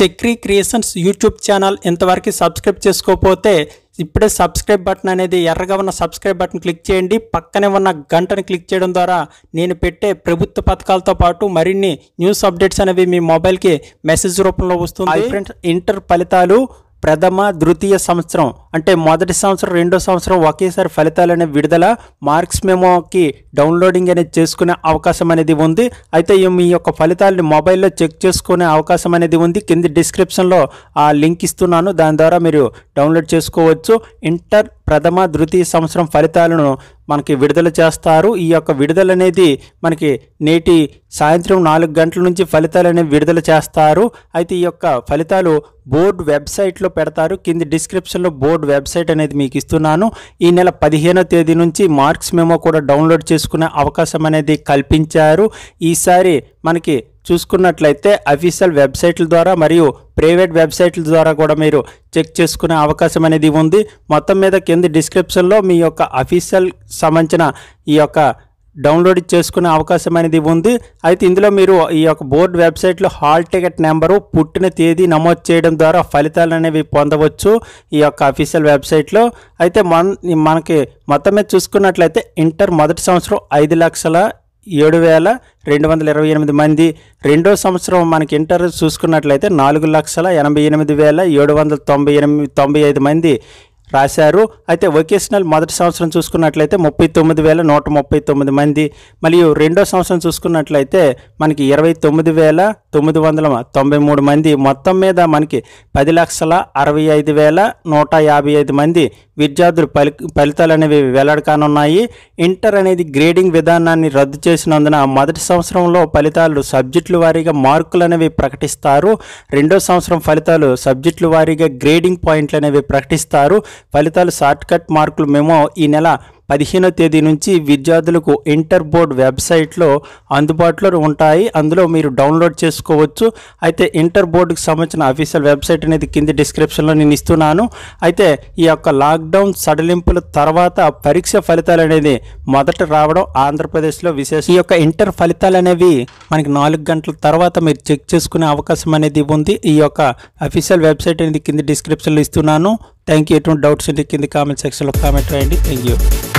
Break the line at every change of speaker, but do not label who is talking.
Chakri creations YouTube channel ఇంతవరకు subscribe చేసుకోకపోతే ఇప్పుడే సబ్స్క్రైబ్ బటన్ అనేది ఎర్రగా ఉన్న సబ్స్క్రైబ్ బటన్ క్లిక్ చేయండి పక్కనే ఉన్న గంటను క్లిక్ చేయడం ద్వారా నేను పెట్టే ప్రభుత్వ పథకాలతో పాటు మరిన్ని న్యూస్ అప్డేట్స్ అనేవి మీ మొబైల్కి మెసేజ్ రూపంలో వస్తుంది ఫ్రెండ్స్ ఇంటర్ ఫలితాలు ప్రథమ ద్వితీయ సంవత్సరం అంటే మొదటి సంవత్సరం రెండో సంవత్సరం ఒకేసారి ఫలితాలు అనే విడుదల మార్క్స్ మెమోకి డౌన్లోడింగ్ అనేది చేసుకునే అవకాశం అనేది ఉంది అయితే మీ యొక్క ఫలితాలని మొబైల్లో చెక్ చేసుకునే అవకాశం అనేది ఉంది కింది డిస్క్రిప్షన్లో ఆ లింక్ ఇస్తున్నాను దాని ద్వారా మీరు డౌన్లోడ్ చేసుకోవచ్చు ఇంటర్ ప్రథమ ద్వితీయ సంవత్సరం ఫలితాలను మనకి విడుదల చేస్తారు ఈ యొక్క విడుదల అనేది మనకి నేటి సాయంత్రం నాలుగు గంటల నుంచి ఫలితాలు అనేవి విడుదల చేస్తారు అయితే ఈ యొక్క ఫలితాలు బోర్డు వెబ్సైట్లో పెడతారు కింది డిస్క్రిప్షన్లో బోర్డు వెబ్సైట్ అనేది మీకు ఇస్తున్నాను ఈ నెల పదిహేనో తేదీ నుంచి మార్క్స్ మేము కూడా డౌన్లోడ్ చేసుకునే అవకాశం అనేది కల్పించారు ఈసారి మనకి చూసుకున్నట్లయితే అఫీషియల్ వెబ్సైట్ల ద్వారా మరియు ప్రైవేట్ వెబ్సైట్ల ద్వారా కూడా మీరు చెక్ చేసుకునే అవకాశం అనేది ఉంది మొత్తం మీద కింద డిస్క్రిప్షన్లో మీ యొక్క అఫీషియల్ సంబంధించిన ఈ యొక్క డౌన్లోడ్ చేసుకునే అవకాశం అనేది ఉంది అయితే ఇందులో మీరు ఈ యొక్క బోర్డు వెబ్సైట్లో హాల్ టికెట్ నెంబరు పుట్టిన తేదీ నమోదు చేయడం ద్వారా ఫలితాలు అనేవి పొందవచ్చు ఈ యొక్క అఫీషియల్ వెబ్సైట్లో అయితే మన మనకి మొత్తం మీద చూసుకున్నట్లయితే ఇంటర్ మొదటి సంవత్సరం ఐదు లక్షల ఏడు వేల రెండు వందల ఇరవై ఎనిమిది మంది రెండో సంవత్సరం మనకి ఇంటర్ చూసుకున్నట్లయితే నాలుగు లక్షల ఎనభై ఎనిమిది వేల ఏడు వందల తొంభై ఎనిమిది తొంభై ఐదు మంది రాశారు అయితే వొకేషనల్ మొదటి సంవత్సరం చూసుకున్నట్లయితే ముప్పై తొమ్మిది వేల నూట ముప్పై తొమ్మిది మంది మరియు రెండో సంవత్సరం చూసుకున్నట్లయితే మనకి ఇరవై తొమ్మిది వేల తొమ్మిది వందల తొంభై మూడు మంది మొత్తం మీద మనకి పది లక్షల అరవై ఐదు వేల నూట యాభై ఐదు మంది విద్యార్థులు ఫలి ఫలితాలు అనేవి వెల్లడకానున్నాయి ఇంటర్ అనేది గ్రేడింగ్ విధానాన్ని రద్దు చేసినందున మొదటి సంవత్సరంలో ఫలితాలు సబ్జెక్టుల వారీగా మార్కులు అనేవి ప్రకటిస్తారు రెండో సంవత్సరం ఫలితాలు సబ్జెక్టుల వారీగా గ్రేడింగ్ పాయింట్లు అనేవి ప్రకటిస్తారు ఫలితాలు షార్ట్కట్ మార్కులు మేము ఈ నెల పదిహేనో తేదీ నుంచి విద్యార్థులకు ఇంటర్ బోర్డ్ వెబ్సైట్లో అందుబాటులో ఉంటాయి అందులో మీరు డౌన్లోడ్ చేసుకోవచ్చు అయితే ఇంటర్ బోర్డుకి సంబంధించిన అఫీషియల్ వెబ్సైట్ అనేది కింది డిస్క్రిప్షన్లో నేను ఇస్తున్నాను అయితే ఈ యొక్క లాక్డౌన్ సడలింపుల తర్వాత పరీక్ష ఫలితాలు అనేది మొదట రావడం ఆంధ్రప్రదేశ్లో విశేషం ఈ యొక్క ఇంటర్ ఫలితాలు అనేవి మనకి నాలుగు గంటల తర్వాత మీరు చెక్ చేసుకునే అవకాశం అనేది ఉంది ఈ యొక్క అఫీషియల్ వెబ్సైట్ అనేది కింద డిస్క్రిప్షన్లో ఇస్తున్నాను థ్యాంక్ యూ ఎటువంటి డౌట్స్ ఉంటే కింద కామెంట్ సెక్షన్లో కామెంట్ రాయండి థ్యాంక్ యూ